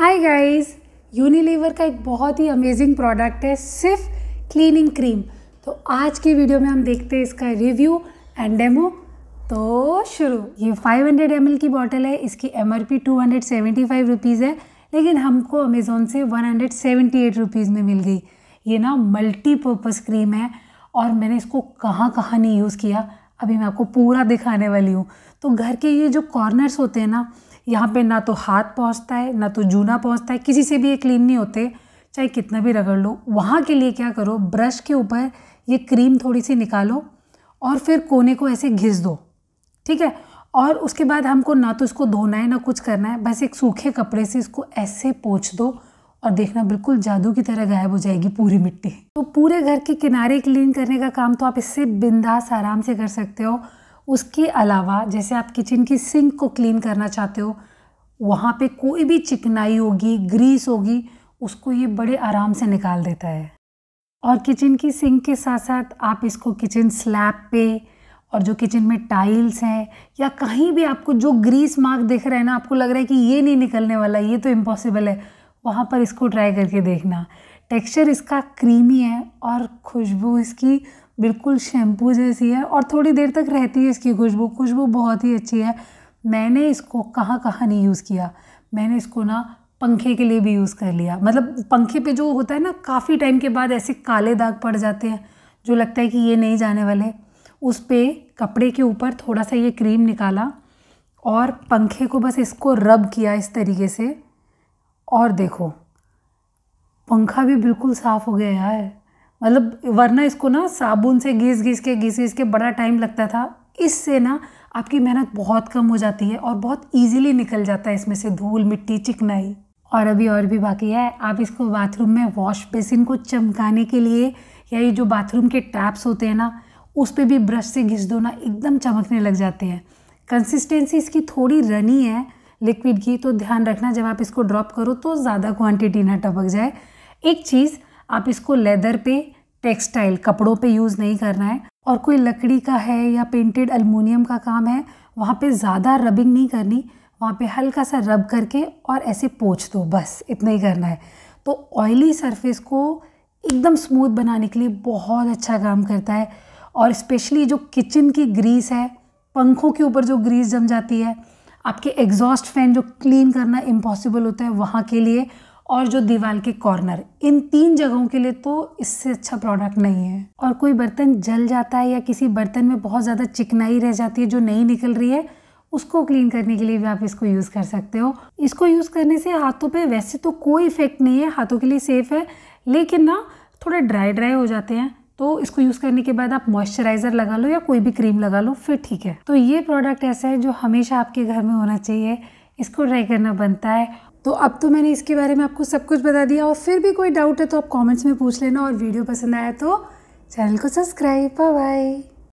hi guys Unilever का एक बहुत ही अमेजिंग प्रोडक्ट है सिर्फ क्लीनिंग क्रीम तो आज की वीडियो में हम देखते हैं इसका रिव्यू एंड डेमो तो शुरू ये 500 हंड्रेड की बॉटल है इसकी एम आर पी है लेकिन हमको अमेज़ोन से वन हंड्रेड में मिल गई ये ना मल्टीपर्पज़ क्रीम है और मैंने इसको कहाँ कहाँ नहीं यूज़ किया अभी मैं आपको पूरा दिखाने वाली हूँ तो घर के ये जो कॉर्नर्स होते हैं ना यहाँ पे ना तो हाथ पहुँचता है ना तो जूना पहुँचता है किसी से भी ये क्लीन नहीं होते चाहे कितना भी रगड़ लो वहाँ के लिए क्या करो ब्रश के ऊपर ये क्रीम थोड़ी सी निकालो और फिर कोने को ऐसे घिस दो ठीक है और उसके बाद हमको ना तो इसको धोना है ना कुछ करना है बस एक सूखे कपड़े से इसको ऐसे पोछ दो और देखना बिल्कुल जादू की तरह गायब हो जाएगी पूरी मिट्टी तो पूरे घर के किनारे क्लीन करने का काम तो आप इससे बिंदास आराम से कर सकते हो उसके अलावा जैसे आप किचन की सिंक को क्लीन करना चाहते हो वहाँ पे कोई भी चिकनाई होगी ग्रीस होगी उसको ये बड़े आराम से निकाल देता है और किचन की सिंक के साथ साथ आप इसको किचन स्लैब पे और जो किचन में टाइल्स हैं या कहीं भी आपको जो ग्रीस मार्क दिख रहा है ना आपको लग रहा है कि ये नहीं निकलने वाला ये तो इम्पॉसिबल है वहाँ पर इसको ट्राई करके देखना टेक्सचर इसका क्रीमी है और खुशबू इसकी बिल्कुल शैम्पू जैसी है और थोड़ी देर तक रहती है इसकी खुशबू खुशबू बहुत ही अच्छी है मैंने इसको कहाँ कहाँ नहीं यूज़ किया मैंने इसको ना पंखे के लिए भी यूज़ कर लिया मतलब पंखे पे जो होता है ना काफ़ी टाइम के बाद ऐसे काले दाग पड़ जाते हैं जो लगता है कि ये नहीं जाने वाले उस पर कपड़े के ऊपर थोड़ा सा ये क्रीम निकाला और पंखे को बस इसको रब किया इस तरीके से और देखो पंखा भी बिल्कुल साफ़ हो गया यार मतलब वरना इसको ना साबुन से घिस घिस के घिस घिस के बड़ा टाइम लगता था इससे ना आपकी मेहनत बहुत कम हो जाती है और बहुत इजीली निकल जाता है इसमें से धूल मिट्टी चिकनाई और अभी और भी बाकी है आप इसको बाथरूम में वॉश बेसिन को चमकाने के लिए या ये जो बाथरूम के टैप्स होते हैं ना उस पर भी ब्रश से घिस दो ना एकदम चमकने लग जाते हैं कंसिस्टेंसी इसकी थोड़ी रनी है लिक्विड घी तो ध्यान रखना जब आप इसको ड्रॉप करो तो ज़्यादा क्वांटिटी ना टपक जाए एक चीज़ आप इसको लेदर पे टेक्सटाइल कपड़ों पे यूज़ नहीं करना है और कोई लकड़ी का है या पेंटेड अलमोनियम का काम है वहाँ पे ज़्यादा रबिंग नहीं करनी वहाँ पे हल्का सा रब करके और ऐसे पोछ दो बस इतना ही करना है तो ऑयली सरफेस को एकदम स्मूथ बनाने के लिए बहुत अच्छा काम करता है और स्पेशली जो किचन की ग्रीस है पंखों के ऊपर जो ग्रीस जम जाती है आपके एग्जॉस्ट फैन जो क्लीन करना इम्पॉसिबल होता है वहाँ के लिए और जो दीवार के कॉर्नर इन तीन जगहों के लिए तो इससे अच्छा प्रोडक्ट नहीं है और कोई बर्तन जल जाता है या किसी बर्तन में बहुत ज़्यादा चिकनाई रह जाती है जो नहीं निकल रही है उसको क्लीन करने के लिए भी आप इसको यूज़ कर सकते हो इसको यूज़ करने से हाथों पे वैसे तो कोई इफेक्ट नहीं है हाथों के लिए सेफ़ है लेकिन ना थोड़े ड्राई ड्राई हो जाते हैं तो इसको यूज़ करने के बाद आप मॉइस्चराइज़र लगा लो या कोई भी क्रीम लगा लो फिर ठीक है तो ये प्रोडक्ट ऐसा है जो हमेशा आपके घर में होना चाहिए इसको ट्राई करना बनता है तो अब तो मैंने इसके बारे में आपको सब कुछ बता दिया और फिर भी कोई डाउट है तो आप कमेंट्स में पूछ लेना और वीडियो पसंद आया तो चैनल को सब्सक्राइब बाय